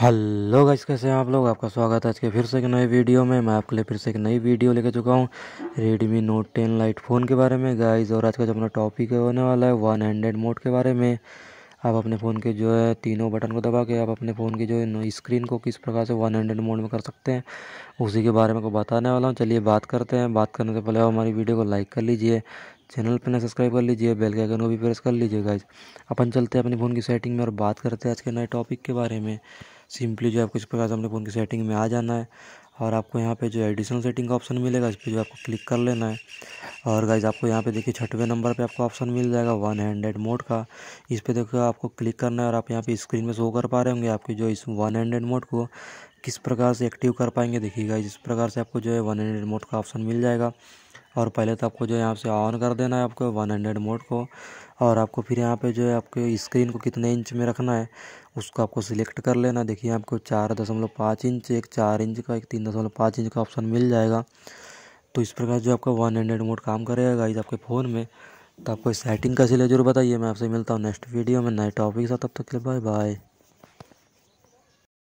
hello guys कैसे हैं आप लोग आपका स्वागत है आज के फिर से एक नए वीडियो में मैं आपके लिए फिर से एक नई वीडियो लेके चुका हूँ Redmi Note ten Lite phone के बारे में गाइस और आज का जो अपना टॉपिक होने वाला है वन हैंडेड मोड के बारे में आप अपने फ़ोन के जो है तीनों बटन को दबा के आप अपने फ़ोन की जो है स्क्रीन को किस प्रकार से वन हैंडेड मोड में कर सकते हैं उसी के बारे में को बताने वाला हूँ चलिए बात करते हैं बात करने से पहले हमारी वीडियो को लाइक कर लीजिए चैनल पर ना सब्सक्राइब कर लीजिए बेल के आइकन को भी प्रेस कर लीजिए गाइज अपन चलते हैं अपने फ़ोन की सेटिंग में और बात करते हैं आज के नए टॉपिक के बारे में सिंपली जो आपको इस प्रकार से अपने फोन की सेटिंग में आ जाना है और आपको यहाँ पे जो एडिशनल सेटिंग का ऑप्शन मिलेगा इस पर जो आपको क्लिक कर लेना है और गाइज आपको यहाँ पे देखिए छठवें नंबर पे आपको ऑप्शन मिल जाएगा वन हैंडेड मोड का इस पर देखो आपको क्लिक करना है और आप यहाँ पे स्क्रीन में शो कर पा रहे होंगे आपकी जो इस वन हैंडेड मोड को किस प्रकार से एक्टिव कर पाएंगे देखिए गाइज इस प्रकार से आपको जो है वन हैंडेड मोड का ऑप्शन मिल जाएगा और पहले तो आपको जो है यहाँ से ऑन कर देना है आपको वन हंड्रेड मोड को और आपको फिर यहाँ पे जो है आपके स्क्रीन को कितने इंच में रखना है उसको आपको सिलेक्ट कर लेना देखिए आपको चार दशमलव पाँच इंच एक चार इंच का एक तीन दशमलव पाँच इंच का ऑप्शन मिल जाएगा तो इस प्रकार जो आपका वन हंड्रेड मोड काम करेगा इस आपके फ़ोन में तो आपको सेटिंग का सिले जरूर बताइए मैं आपसे मिलता हूँ नेक्स्ट वीडियो में नए टॉपिक के साथ तब तक के लिए बाय बाय